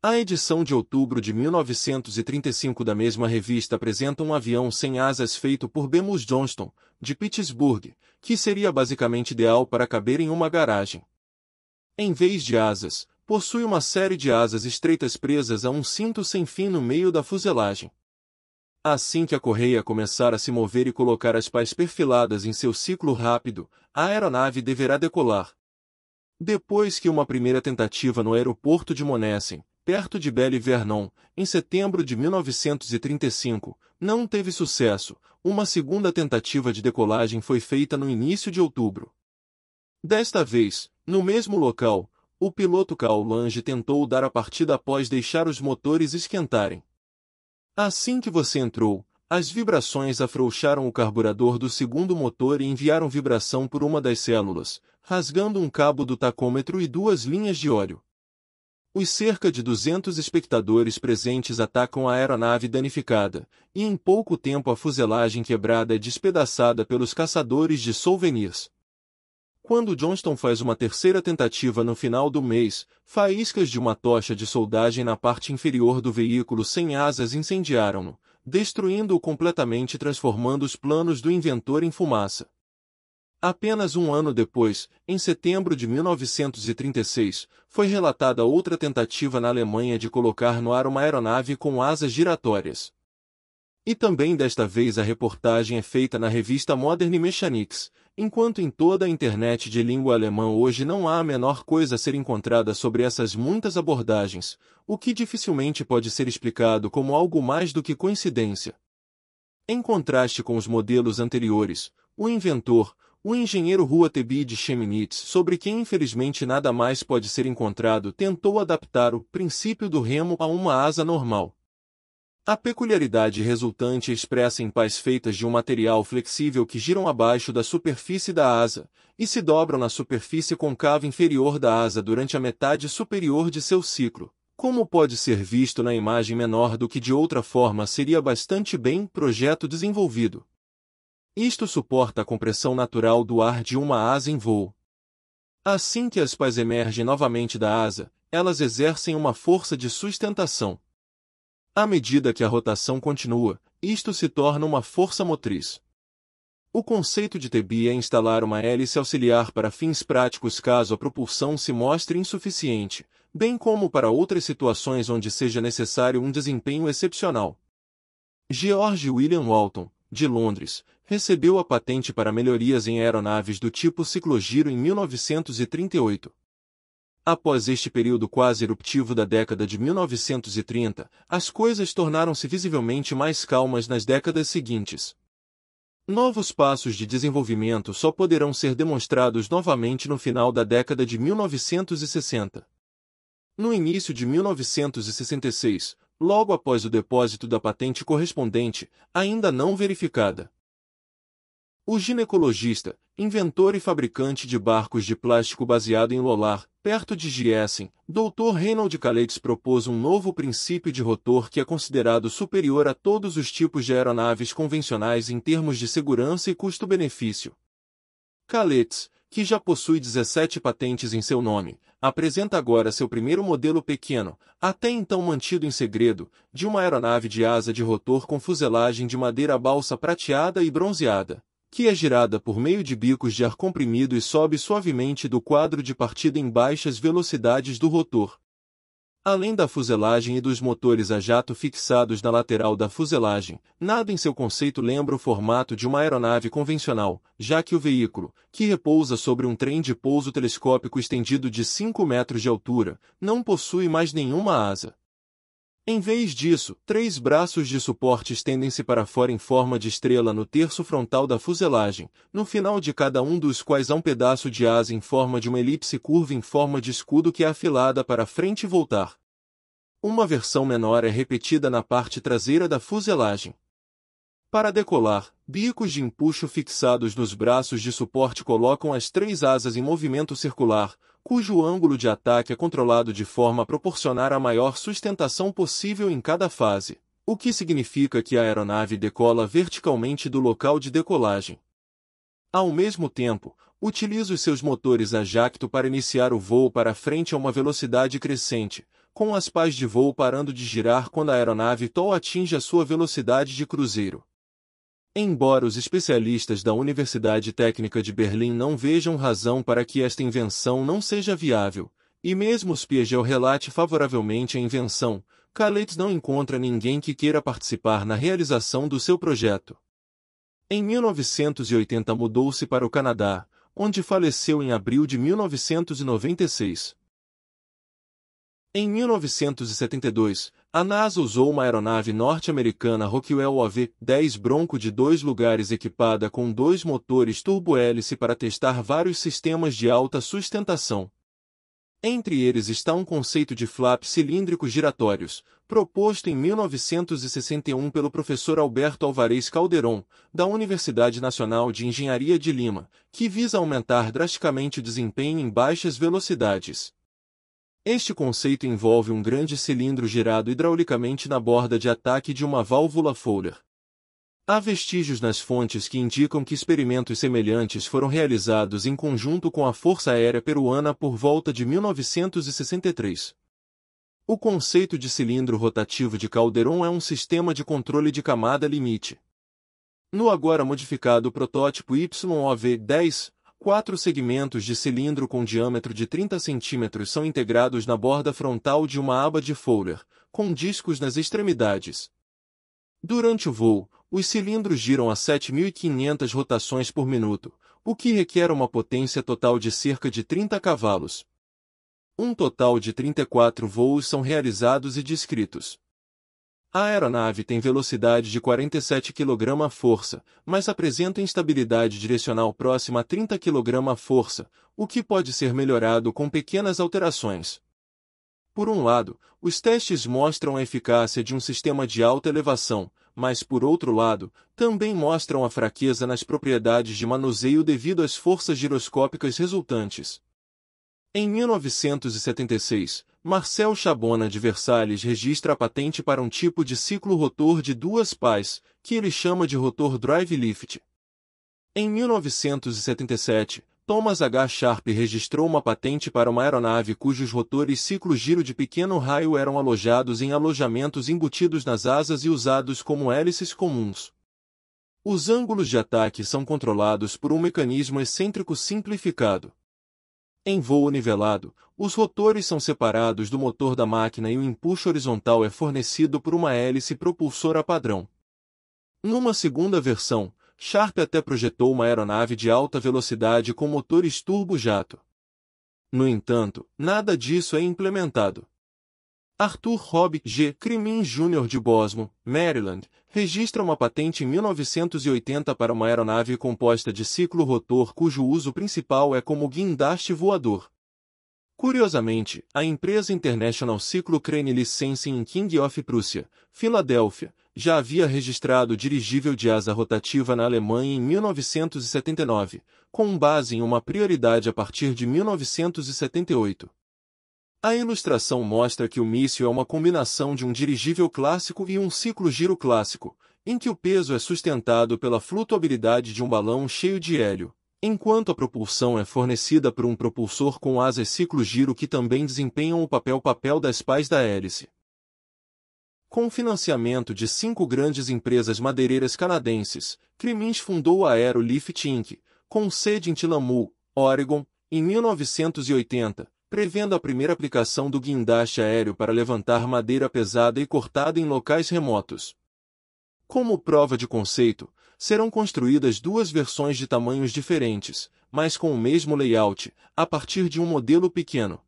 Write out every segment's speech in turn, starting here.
A edição de outubro de 1935 da mesma revista apresenta um avião sem asas feito por Bemus Johnston, de Pittsburgh, que seria basicamente ideal para caber em uma garagem. Em vez de asas, possui uma série de asas estreitas presas a um cinto sem fim no meio da fuselagem. Assim que a correia começar a se mover e colocar as pás perfiladas em seu ciclo rápido, a aeronave deverá decolar. Depois que uma primeira tentativa no aeroporto de Monessen, perto de Belle Vernon, em setembro de 1935, não teve sucesso. Uma segunda tentativa de decolagem foi feita no início de outubro. Desta vez, no mesmo local, o piloto Carl Lange tentou dar a partida após deixar os motores esquentarem. Assim que você entrou, as vibrações afrouxaram o carburador do segundo motor e enviaram vibração por uma das células, rasgando um cabo do tacômetro e duas linhas de óleo. Os cerca de 200 espectadores presentes atacam a aeronave danificada, e em pouco tempo a fuselagem quebrada é despedaçada pelos caçadores de souvenirs. Quando Johnston faz uma terceira tentativa no final do mês, faíscas de uma tocha de soldagem na parte inferior do veículo sem asas incendiaram-no, destruindo-o completamente e transformando os planos do inventor em fumaça. Apenas um ano depois, em setembro de 1936, foi relatada outra tentativa na Alemanha de colocar no ar uma aeronave com asas giratórias. E também desta vez a reportagem é feita na revista Modern Mechanics, enquanto em toda a internet de língua alemã hoje não há a menor coisa a ser encontrada sobre essas muitas abordagens, o que dificilmente pode ser explicado como algo mais do que coincidência. Em contraste com os modelos anteriores, o inventor, o engenheiro Rua Tebi de Chemnitz, sobre quem infelizmente nada mais pode ser encontrado, tentou adaptar o princípio do remo a uma asa normal. A peculiaridade resultante expressa em pás feitas de um material flexível que giram abaixo da superfície da asa e se dobram na superfície concava inferior da asa durante a metade superior de seu ciclo. Como pode ser visto na imagem menor do que de outra forma seria bastante bem projeto desenvolvido. Isto suporta a compressão natural do ar de uma asa em voo. Assim que as pás emergem novamente da asa, elas exercem uma força de sustentação. À medida que a rotação continua, isto se torna uma força motriz. O conceito de TBI é instalar uma hélice auxiliar para fins práticos caso a propulsão se mostre insuficiente, bem como para outras situações onde seja necessário um desempenho excepcional. George William Walton, de Londres, recebeu a patente para melhorias em aeronaves do tipo ciclogiro em 1938. Após este período quase eruptivo da década de 1930, as coisas tornaram-se visivelmente mais calmas nas décadas seguintes. Novos passos de desenvolvimento só poderão ser demonstrados novamente no final da década de 1960. No início de 1966, logo após o depósito da patente correspondente, ainda não verificada, o ginecologista, inventor e fabricante de barcos de plástico baseado em Lolar, perto de Giessen, Dr. Reynold Caletes propôs um novo princípio de rotor que é considerado superior a todos os tipos de aeronaves convencionais em termos de segurança e custo-benefício. Caletes, que já possui 17 patentes em seu nome, apresenta agora seu primeiro modelo pequeno, até então mantido em segredo, de uma aeronave de asa de rotor com fuselagem de madeira balsa prateada e bronzeada que é girada por meio de bicos de ar comprimido e sobe suavemente do quadro de partida em baixas velocidades do rotor. Além da fuselagem e dos motores a jato fixados na lateral da fuselagem, nada em seu conceito lembra o formato de uma aeronave convencional, já que o veículo, que repousa sobre um trem de pouso telescópico estendido de 5 metros de altura, não possui mais nenhuma asa. Em vez disso, três braços de suporte estendem-se para fora em forma de estrela no terço frontal da fuselagem, no final de cada um dos quais há um pedaço de asa em forma de uma elipse curva em forma de escudo que é afilada para frente e voltar. Uma versão menor é repetida na parte traseira da fuselagem. Para decolar, bicos de empuxo fixados nos braços de suporte colocam as três asas em movimento circular, cujo ângulo de ataque é controlado de forma a proporcionar a maior sustentação possível em cada fase, o que significa que a aeronave decola verticalmente do local de decolagem. Ao mesmo tempo, utiliza os seus motores a jacto para iniciar o voo para frente a uma velocidade crescente, com as pás de voo parando de girar quando a aeronave TOW atinge a sua velocidade de cruzeiro. Embora os especialistas da Universidade Técnica de Berlim não vejam razão para que esta invenção não seja viável, e mesmo os relate favoravelmente a invenção, Kalitz não encontra ninguém que queira participar na realização do seu projeto. Em 1980 mudou-se para o Canadá, onde faleceu em abril de 1996. Em 1972, a NASA usou uma aeronave norte-americana Rockwell AV-10 Bronco de dois lugares equipada com dois motores turbo-hélice para testar vários sistemas de alta sustentação. Entre eles está um conceito de flap cilíndricos giratórios, proposto em 1961 pelo professor Alberto Alvarez Calderon, da Universidade Nacional de Engenharia de Lima, que visa aumentar drasticamente o desempenho em baixas velocidades. Este conceito envolve um grande cilindro girado hidraulicamente na borda de ataque de uma válvula Fowler. Há vestígios nas fontes que indicam que experimentos semelhantes foram realizados em conjunto com a Força Aérea Peruana por volta de 1963. O conceito de cilindro rotativo de Calderon é um sistema de controle de camada limite. No agora modificado protótipo YOV-10, Quatro segmentos de cilindro com diâmetro de 30 cm são integrados na borda frontal de uma aba de Fowler, com discos nas extremidades. Durante o voo, os cilindros giram a 7.500 rotações por minuto, o que requer uma potência total de cerca de 30 cavalos. Um total de 34 voos são realizados e descritos. A aeronave tem velocidade de 47 kg força, mas apresenta instabilidade direcional próxima a 30 kg força, o que pode ser melhorado com pequenas alterações. Por um lado, os testes mostram a eficácia de um sistema de alta elevação, mas por outro lado, também mostram a fraqueza nas propriedades de manuseio devido às forças giroscópicas resultantes. Em 1976, Marcel Chabona de Versalhes registra a patente para um tipo de ciclo rotor de duas pás, que ele chama de rotor drive lift. Em 1977, Thomas H. Sharp registrou uma patente para uma aeronave cujos rotores ciclo-giro de pequeno raio eram alojados em alojamentos embutidos nas asas e usados como hélices comuns. Os ângulos de ataque são controlados por um mecanismo excêntrico simplificado. Em voo nivelado, os rotores são separados do motor da máquina e o empuxo horizontal é fornecido por uma hélice propulsora padrão. Numa segunda versão, Sharp até projetou uma aeronave de alta velocidade com motores turbojato. No entanto, nada disso é implementado. Arthur Robb G. Crimin Jr. de Bosmo, Maryland, registra uma patente em 1980 para uma aeronave composta de ciclo rotor cujo uso principal é como guindaste voador. Curiosamente, a empresa International Ciclo Crane Licensing em King of Prussia, Filadélfia, já havia registrado dirigível de asa rotativa na Alemanha em 1979, com base em uma prioridade a partir de 1978. A ilustração mostra que o míssil é uma combinação de um dirigível clássico e um ciclo-giro clássico, em que o peso é sustentado pela flutuabilidade de um balão cheio de hélio, enquanto a propulsão é fornecida por um propulsor com asas ciclo-giro que também desempenham o papel-papel das pais da hélice. Com o financiamento de cinco grandes empresas madeireiras canadenses, Crimins fundou a Lift Inc., com sede em Tillamook, Oregon, em 1980, prevendo a primeira aplicação do guindaste aéreo para levantar madeira pesada e cortada em locais remotos. Como prova de conceito, serão construídas duas versões de tamanhos diferentes, mas com o mesmo layout, a partir de um modelo pequeno.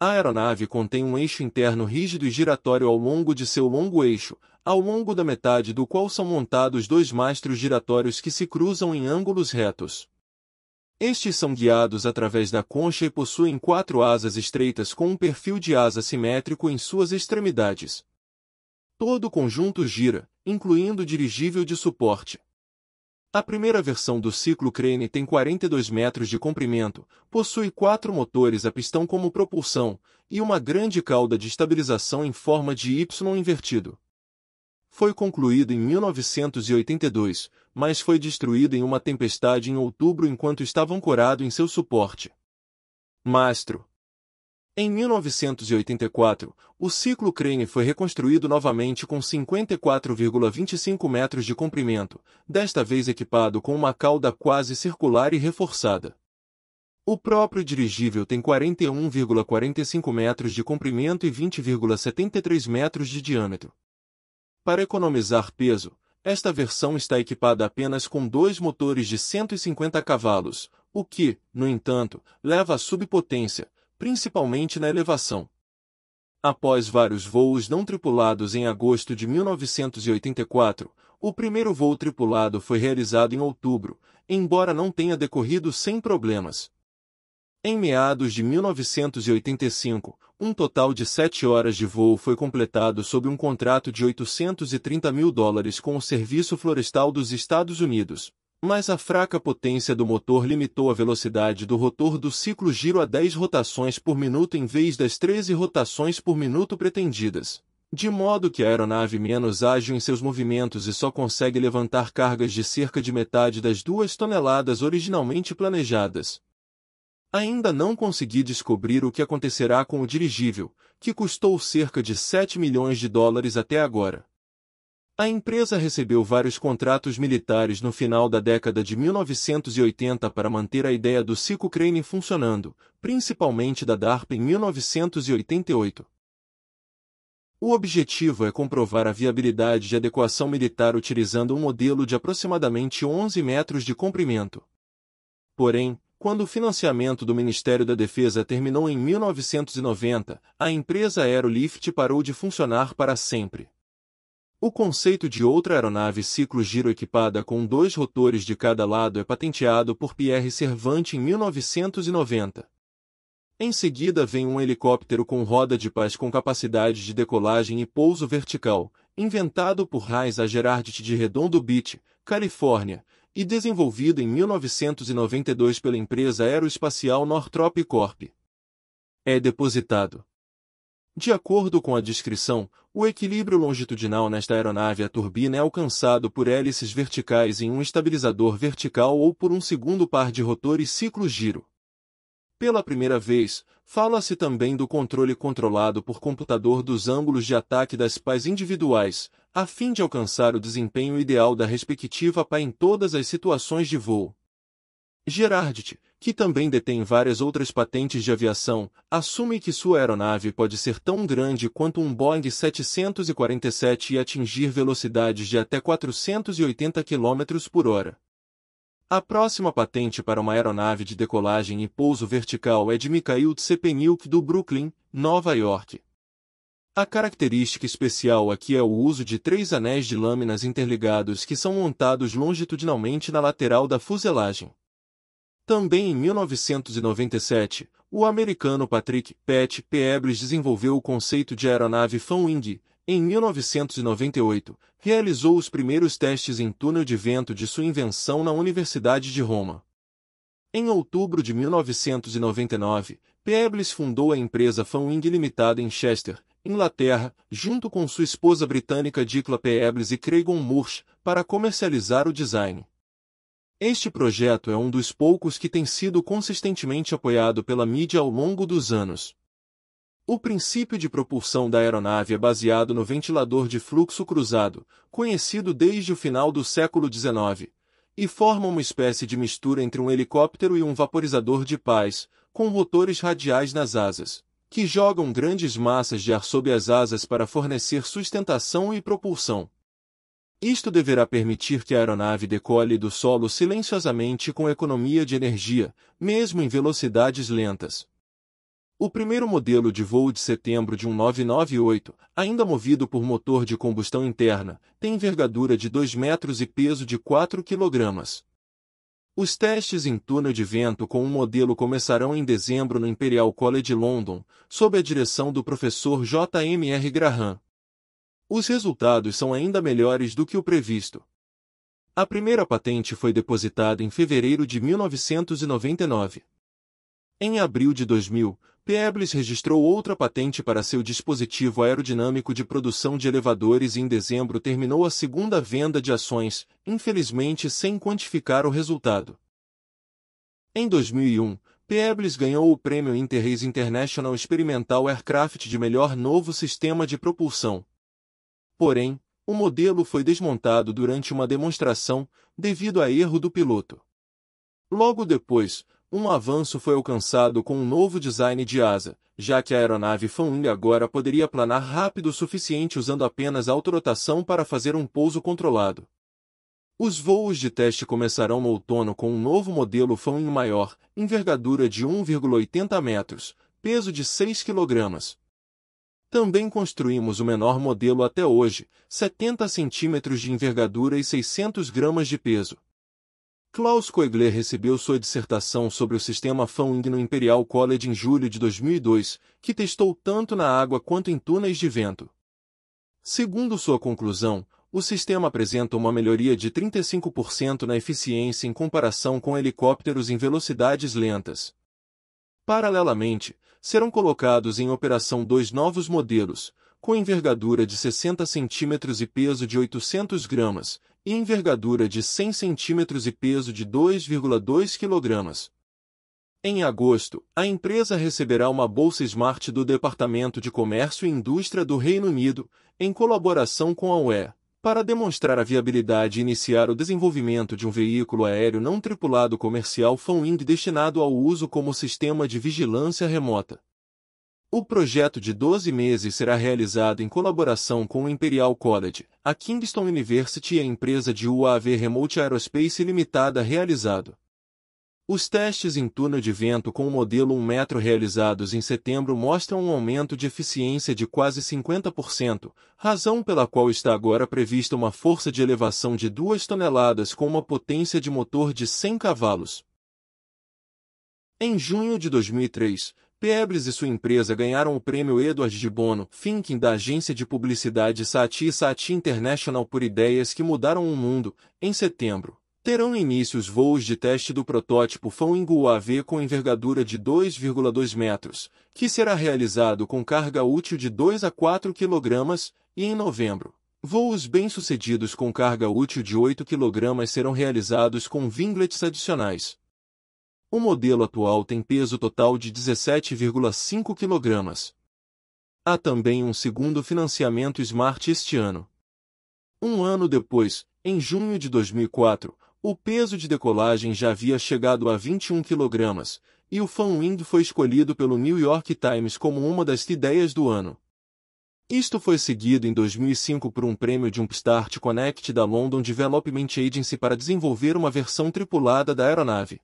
A aeronave contém um eixo interno rígido e giratório ao longo de seu longo eixo, ao longo da metade do qual são montados dois mastros giratórios que se cruzam em ângulos retos. Estes são guiados através da concha e possuem quatro asas estreitas com um perfil de asa simétrico em suas extremidades. Todo o conjunto gira, incluindo o dirigível de suporte. A primeira versão do ciclo-crane tem 42 metros de comprimento, possui quatro motores a pistão como propulsão e uma grande cauda de estabilização em forma de Y invertido foi concluído em 1982, mas foi destruído em uma tempestade em outubro enquanto estava ancorado em seu suporte. Mastro. Em 1984, o ciclo Crane foi reconstruído novamente com 54,25 metros de comprimento, desta vez equipado com uma cauda quase circular e reforçada. O próprio dirigível tem 41,45 metros de comprimento e 20,73 metros de diâmetro. Para economizar peso, esta versão está equipada apenas com dois motores de 150 cavalos, o que, no entanto, leva à subpotência, principalmente na elevação. Após vários voos não tripulados em agosto de 1984, o primeiro voo tripulado foi realizado em outubro, embora não tenha decorrido sem problemas. Em meados de 1985, um total de sete horas de voo foi completado sob um contrato de 830 mil dólares com o Serviço Florestal dos Estados Unidos, mas a fraca potência do motor limitou a velocidade do rotor do ciclo giro a 10 rotações por minuto em vez das 13 rotações por minuto pretendidas, de modo que a aeronave menos ágil em seus movimentos e só consegue levantar cargas de cerca de metade das duas toneladas originalmente planejadas Ainda não consegui descobrir o que acontecerá com o dirigível, que custou cerca de 7 milhões de dólares até agora. A empresa recebeu vários contratos militares no final da década de 1980 para manter a ideia do Cico Crane funcionando, principalmente da DARPA em 1988. O objetivo é comprovar a viabilidade de adequação militar utilizando um modelo de aproximadamente 11 metros de comprimento. Porém, quando o financiamento do Ministério da Defesa terminou em 1990, a empresa Aerolift parou de funcionar para sempre. O conceito de outra aeronave ciclo-giro equipada com dois rotores de cada lado é patenteado por Pierre Cervantes em 1990. Em seguida vem um helicóptero com roda de paz com capacidade de decolagem e pouso vertical, inventado por a Gerardt de Redondo Beach, Califórnia, e desenvolvido em 1992 pela empresa aeroespacial Northrop Corp. É depositado. De acordo com a descrição, o equilíbrio longitudinal nesta aeronave a turbina é alcançado por hélices verticais em um estabilizador vertical ou por um segundo par de rotores ciclo-giro. Pela primeira vez, fala-se também do controle controlado por computador dos ângulos de ataque das pás individuais, a fim de alcançar o desempenho ideal da respectiva pá em todas as situações de voo. Gerardt, que também detém várias outras patentes de aviação, assume que sua aeronave pode ser tão grande quanto um Boeing 747 e atingir velocidades de até 480 km por hora. A próxima patente para uma aeronave de decolagem e pouso vertical é de Mikhail Tsepenilk do Brooklyn, Nova York. A característica especial aqui é o uso de três anéis de lâminas interligados que são montados longitudinalmente na lateral da fuselagem. Também em 1997, o americano Patrick Pat Peebles desenvolveu o conceito de aeronave fan-wing, em 1998, realizou os primeiros testes em túnel de vento de sua invenção na Universidade de Roma. Em outubro de 1999, Peebles fundou a empresa Fanwing Limitada em Chester, Inglaterra, junto com sua esposa britânica Dicla Peebles e Craigon Murch, para comercializar o design. Este projeto é um dos poucos que tem sido consistentemente apoiado pela mídia ao longo dos anos. O princípio de propulsão da aeronave é baseado no ventilador de fluxo cruzado, conhecido desde o final do século XIX, e forma uma espécie de mistura entre um helicóptero e um vaporizador de paz, com rotores radiais nas asas, que jogam grandes massas de ar sob as asas para fornecer sustentação e propulsão. Isto deverá permitir que a aeronave decolhe do solo silenciosamente com economia de energia, mesmo em velocidades lentas. O primeiro modelo de voo de setembro de um 998, ainda movido por motor de combustão interna, tem envergadura de 2 metros e peso de 4 kg. Os testes em túnel de vento com o um modelo começarão em dezembro no Imperial College London, sob a direção do professor J. M. R. Graham. Os resultados são ainda melhores do que o previsto. A primeira patente foi depositada em fevereiro de 1999. Em abril de 2000, Peebles registrou outra patente para seu dispositivo aerodinâmico de produção de elevadores e em dezembro terminou a segunda venda de ações, infelizmente sem quantificar o resultado. Em 2001, Peebles ganhou o prêmio Interrace International Experimental Aircraft de melhor novo sistema de propulsão. Porém, o modelo foi desmontado durante uma demonstração, devido a erro do piloto. Logo depois, um avanço foi alcançado com um novo design de asa, já que a aeronave Faung agora poderia planar rápido o suficiente usando apenas a autorotação para fazer um pouso controlado. Os voos de teste começarão no outono com um novo modelo Faung maior, envergadura de 1,80 metros, peso de 6 kg. Também construímos o menor modelo até hoje, 70 cm de envergadura e 600 gramas de peso. Klaus Koegler recebeu sua dissertação sobre o sistema Found no Imperial College em julho de 2002, que testou tanto na água quanto em túneis de vento. Segundo sua conclusão, o sistema apresenta uma melhoria de 35% na eficiência em comparação com helicópteros em velocidades lentas. Paralelamente, serão colocados em operação dois novos modelos, com envergadura de 60 cm e peso de 800 gramas, e envergadura de 100 centímetros e peso de 2,2 kg. Em agosto, a empresa receberá uma bolsa Smart do Departamento de Comércio e Indústria do Reino Unido, em colaboração com a UE, para demonstrar a viabilidade e iniciar o desenvolvimento de um veículo aéreo não tripulado comercial Fanwing destinado ao uso como sistema de vigilância remota. O projeto de 12 meses será realizado em colaboração com o Imperial College, a Kingston University e a empresa de UAV Remote Aerospace Limitada realizado. Os testes em túnel de vento com o modelo 1 metro realizados em setembro mostram um aumento de eficiência de quase 50%, razão pela qual está agora prevista uma força de elevação de 2 toneladas com uma potência de motor de 100 cavalos. Em junho de 2003, Pebres e sua empresa ganharam o prêmio Edward de Bono Thinking da agência de publicidade Sati Sati International por ideias que mudaram o mundo, em setembro. Terão início os voos de teste do protótipo Fangu UAV com envergadura de 2,2 metros, que será realizado com carga útil de 2 a 4 kg, e em novembro. Voos bem-sucedidos com carga útil de 8 kg serão realizados com vinglets adicionais. O modelo atual tem peso total de 17,5 kg. Há também um segundo financiamento Smart este ano. Um ano depois, em junho de 2004, o peso de decolagem já havia chegado a 21 kg, e o Fanwind foi escolhido pelo New York Times como uma das ideias do ano. Isto foi seguido em 2005 por um prêmio de um Start Connect da London Development Agency para desenvolver uma versão tripulada da aeronave.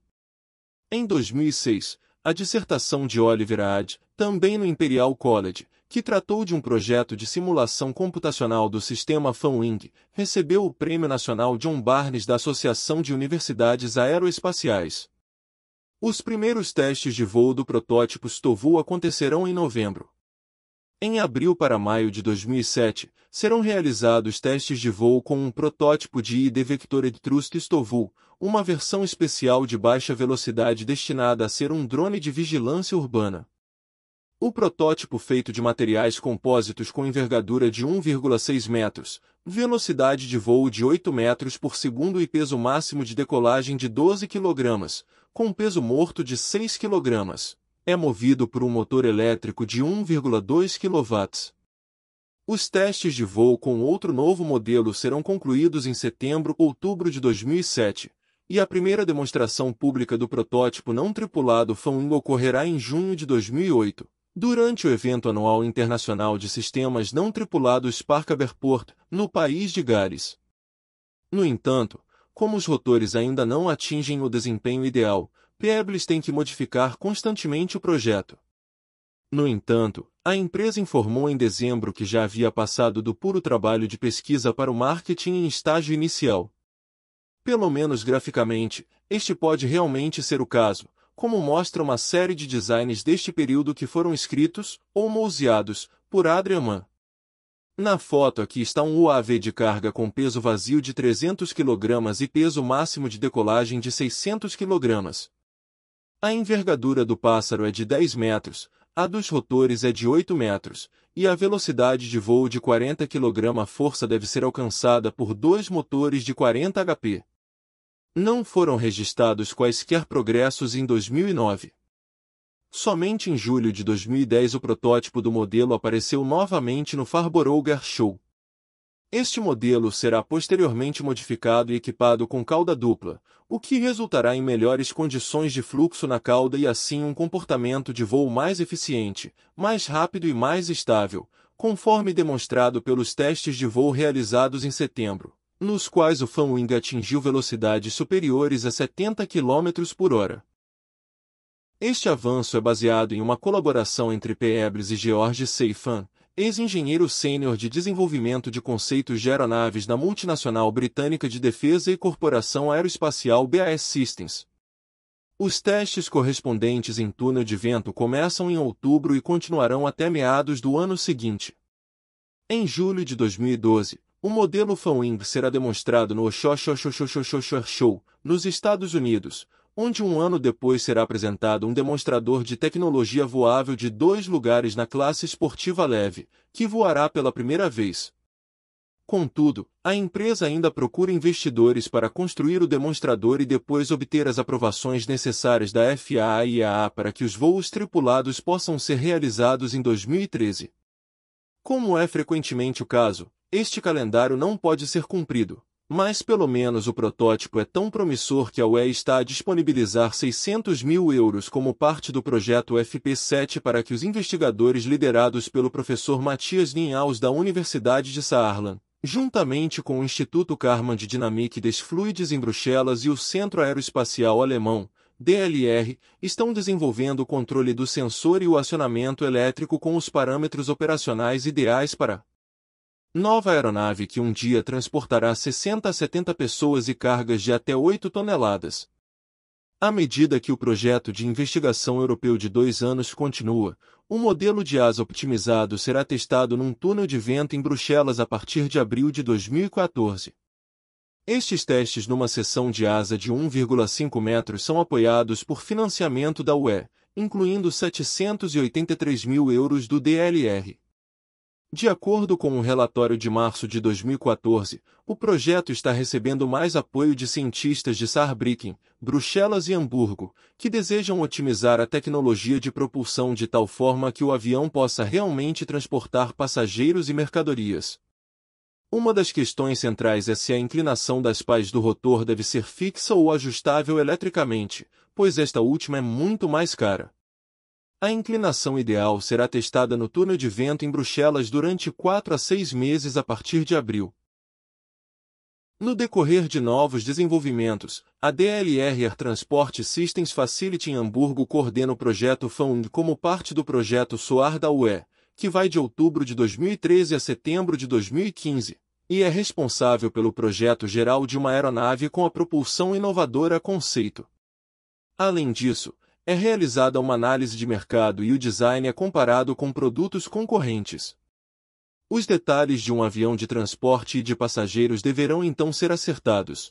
Em 2006, a dissertação de Oliver Ade, também no Imperial College, que tratou de um projeto de simulação computacional do sistema FANWING, recebeu o Prêmio Nacional John Barnes da Associação de Universidades Aeroespaciais. Os primeiros testes de voo do protótipo Stovu acontecerão em novembro. Em abril para maio de 2007, serão realizados testes de voo com um protótipo de ID Vectored Trust Stovul, uma versão especial de baixa velocidade destinada a ser um drone de vigilância urbana. O protótipo feito de materiais compósitos com envergadura de 1,6 metros, velocidade de voo de 8 metros por segundo e peso máximo de decolagem de 12 kg, com peso morto de 6 kg é movido por um motor elétrico de 1,2 kW. Os testes de voo com outro novo modelo serão concluídos em setembro-outubro de 2007, e a primeira demonstração pública do protótipo não tripulado Fanwing ocorrerá em junho de 2008, durante o evento anual internacional de sistemas não tripulados Spark Airport, no país de Gales. No entanto, como os rotores ainda não atingem o desempenho ideal, Peebles tem que modificar constantemente o projeto. No entanto, a empresa informou em dezembro que já havia passado do puro trabalho de pesquisa para o marketing em estágio inicial. Pelo menos graficamente, este pode realmente ser o caso, como mostra uma série de designs deste período que foram escritos, ou mouseados, por Adrian Mann. Na foto aqui está um UAV de carga com peso vazio de 300 kg e peso máximo de decolagem de 600 kg, a envergadura do pássaro é de 10 metros, a dos rotores é de 8 metros, e a velocidade de voo de 40 kg a força deve ser alcançada por dois motores de 40 HP. Não foram registrados quaisquer progressos em 2009. Somente em julho de 2010 o protótipo do modelo apareceu novamente no Farborougar Show, este modelo será posteriormente modificado e equipado com cauda dupla, o que resultará em melhores condições de fluxo na cauda e assim um comportamento de voo mais eficiente, mais rápido e mais estável, conforme demonstrado pelos testes de voo realizados em setembro, nos quais o Fanwing atingiu velocidades superiores a 70 km por hora. Este avanço é baseado em uma colaboração entre Peebles e George Seifan, ex-engenheiro sênior de desenvolvimento de conceitos de aeronaves na multinacional britânica de defesa e corporação aeroespacial BAE Systems. Os testes correspondentes em túnel de vento começam em outubro e continuarão até meados do ano seguinte. Em julho de 2012, o modelo Fanwing será demonstrado no Oshoshoshoshoshoshoshow, nos Estados Unidos, onde um ano depois será apresentado um demonstrador de tecnologia voável de dois lugares na classe esportiva leve, que voará pela primeira vez. Contudo, a empresa ainda procura investidores para construir o demonstrador e depois obter as aprovações necessárias da FAA e IAA para que os voos tripulados possam ser realizados em 2013. Como é frequentemente o caso, este calendário não pode ser cumprido mas pelo menos o protótipo é tão promissor que a UE está a disponibilizar 600 mil euros como parte do projeto FP7 para que os investigadores liderados pelo professor Matias Ninhaus da Universidade de Saarland, juntamente com o Instituto Karman de Dinamique des Fluides em Bruxelas e o Centro Aeroespacial Alemão, DLR, estão desenvolvendo o controle do sensor e o acionamento elétrico com os parâmetros operacionais ideais para Nova aeronave que um dia transportará 60 a 70 pessoas e cargas de até 8 toneladas. À medida que o projeto de investigação europeu de dois anos continua, o modelo de asa optimizado será testado num túnel de vento em Bruxelas a partir de abril de 2014. Estes testes numa seção de asa de 1,5 metros são apoiados por financiamento da UE, incluindo 783 mil euros do DLR. De acordo com o um relatório de março de 2014, o projeto está recebendo mais apoio de cientistas de Saarbrücken, Bruxelas e Hamburgo, que desejam otimizar a tecnologia de propulsão de tal forma que o avião possa realmente transportar passageiros e mercadorias. Uma das questões centrais é se a inclinação das pás do rotor deve ser fixa ou ajustável eletricamente, pois esta última é muito mais cara. A inclinação ideal será testada no túnel de vento em Bruxelas durante 4 a 6 meses a partir de abril. No decorrer de novos desenvolvimentos, a DLR Air Transport Systems Facility em Hamburgo coordena o projeto FUND como parte do projeto SOAR da UE, que vai de outubro de 2013 a setembro de 2015, e é responsável pelo projeto geral de uma aeronave com a propulsão inovadora conceito. Além disso, é realizada uma análise de mercado e o design é comparado com produtos concorrentes. Os detalhes de um avião de transporte e de passageiros deverão então ser acertados.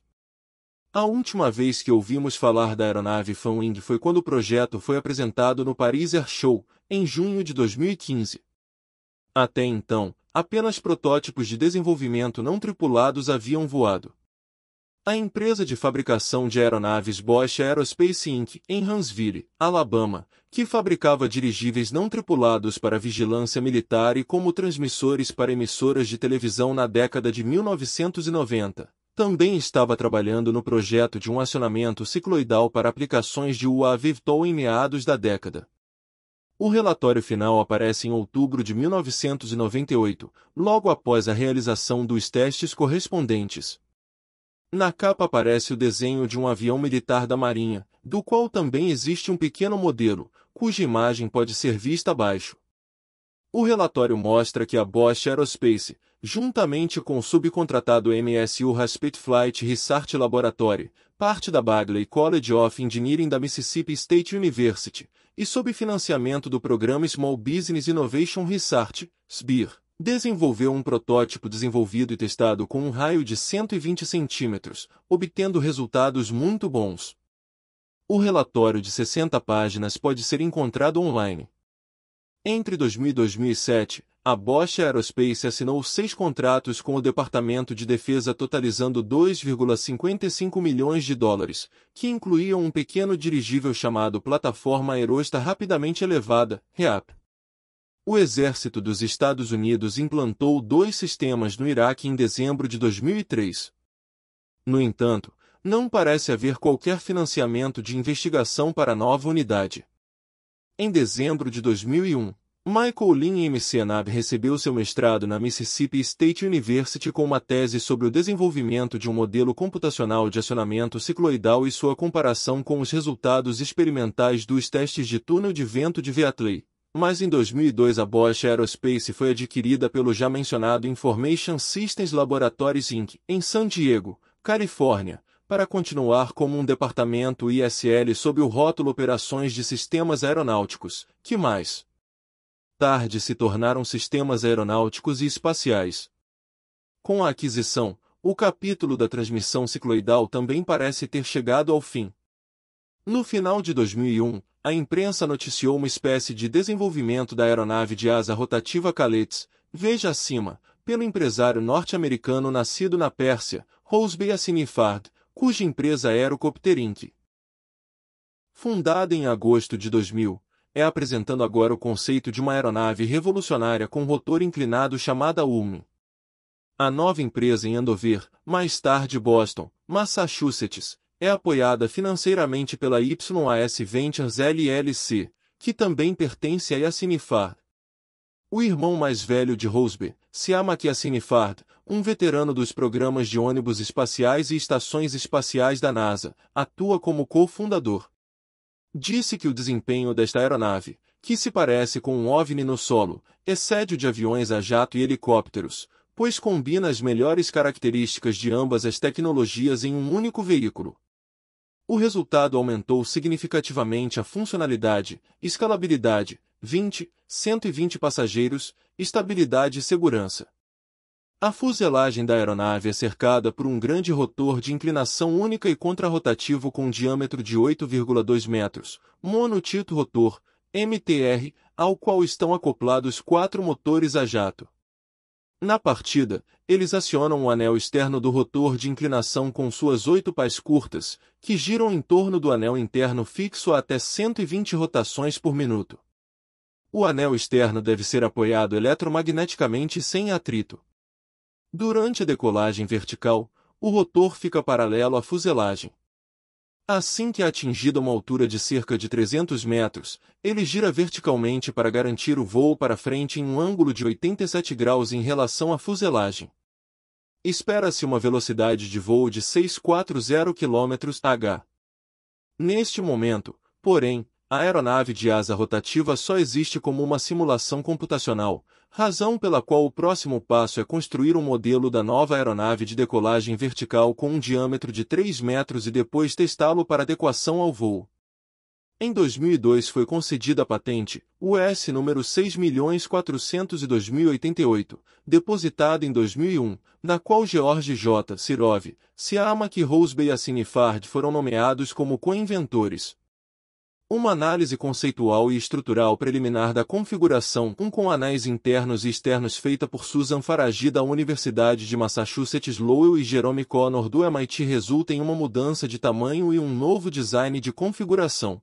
A última vez que ouvimos falar da aeronave Fanwing foi quando o projeto foi apresentado no Paris Air Show, em junho de 2015. Até então, apenas protótipos de desenvolvimento não tripulados haviam voado. A empresa de fabricação de aeronaves Bosch Aerospace Inc., em Huntsville, Alabama, que fabricava dirigíveis não tripulados para vigilância militar e como transmissores para emissoras de televisão na década de 1990, também estava trabalhando no projeto de um acionamento cicloidal para aplicações de UAV VTOL em meados da década. O relatório final aparece em outubro de 1998, logo após a realização dos testes correspondentes, na capa aparece o desenho de um avião militar da Marinha, do qual também existe um pequeno modelo, cuja imagem pode ser vista abaixo. O relatório mostra que a Bosch Aerospace, juntamente com o subcontratado MSU Raspid Flight Research Laboratory, parte da Bagley College of Engineering da Mississippi State University, e sob financiamento do programa Small Business Innovation Research, SBIR, Desenvolveu um protótipo desenvolvido e testado com um raio de 120 centímetros, obtendo resultados muito bons. O relatório de 60 páginas pode ser encontrado online. Entre 2000 e 2007, a Bosch Aerospace assinou seis contratos com o Departamento de Defesa totalizando 2,55 milhões de dólares, que incluíam um pequeno dirigível chamado Plataforma Aerosta Rapidamente Elevada, REAP o exército dos Estados Unidos implantou dois sistemas no Iraque em dezembro de 2003. No entanto, não parece haver qualquer financiamento de investigação para a nova unidade. Em dezembro de 2001, Michael Lin M. Senab recebeu seu mestrado na Mississippi State University com uma tese sobre o desenvolvimento de um modelo computacional de acionamento cicloidal e sua comparação com os resultados experimentais dos testes de túnel de vento de Beatley, mas em 2002 a Bosch Aerospace foi adquirida pelo já mencionado Information Systems Laboratories Inc., em San Diego, Califórnia, para continuar como um departamento ISL sob o rótulo Operações de Sistemas Aeronáuticos, que mais tarde se tornaram Sistemas Aeronáuticos e Espaciais. Com a aquisição, o capítulo da transmissão cicloidal também parece ter chegado ao fim. No final de 2001, a imprensa noticiou uma espécie de desenvolvimento da aeronave de asa rotativa Kalitz, veja acima, pelo empresário norte-americano nascido na Pérsia, Rosby Assinifard, cuja empresa é Aerocopter Inc. Fundada em agosto de 2000, é apresentando agora o conceito de uma aeronave revolucionária com rotor inclinado chamada UMI. A nova empresa em Andover, mais tarde Boston, Massachusetts, é apoiada financeiramente pela YAS Ventures LLC, que também pertence à Yassinifard. O irmão mais velho de Roseby, Siamak Yassinifard, um veterano dos programas de ônibus espaciais e estações espaciais da NASA, atua como cofundador. Disse que o desempenho desta aeronave, que se parece com um OVNI no solo, excede de aviões a jato e helicópteros, pois combina as melhores características de ambas as tecnologias em um único veículo. O resultado aumentou significativamente a funcionalidade, escalabilidade, 20, 120 passageiros, estabilidade e segurança. A fuselagem da aeronave é cercada por um grande rotor de inclinação única e contrarrotativo com um diâmetro de 8,2 metros, monotito rotor, MTR, ao qual estão acoplados quatro motores a jato. Na partida, eles acionam o anel externo do rotor de inclinação com suas oito pás curtas, que giram em torno do anel interno fixo a até 120 rotações por minuto. O anel externo deve ser apoiado eletromagneticamente sem atrito. Durante a decolagem vertical, o rotor fica paralelo à fuselagem, Assim que é atingida uma altura de cerca de 300 metros, ele gira verticalmente para garantir o voo para frente em um ângulo de 87 graus em relação à fuselagem. Espera-se uma velocidade de voo de 640 km h. Neste momento, porém, a aeronave de asa rotativa só existe como uma simulação computacional, razão pela qual o próximo passo é construir um modelo da nova aeronave de decolagem vertical com um diâmetro de 3 metros e depois testá-lo para adequação ao voo. Em 2002 foi concedida a patente US número 6.402.088, depositada em 2001, na qual George J. Sirov, Siamak e Rose Fard foram nomeados como co-inventores. Uma análise conceitual e estrutural preliminar da configuração 1 com anéis internos e externos feita por Susan Faragi da Universidade de Massachusetts Lowell e Jerome Connor do MIT resulta em uma mudança de tamanho e um novo design de configuração,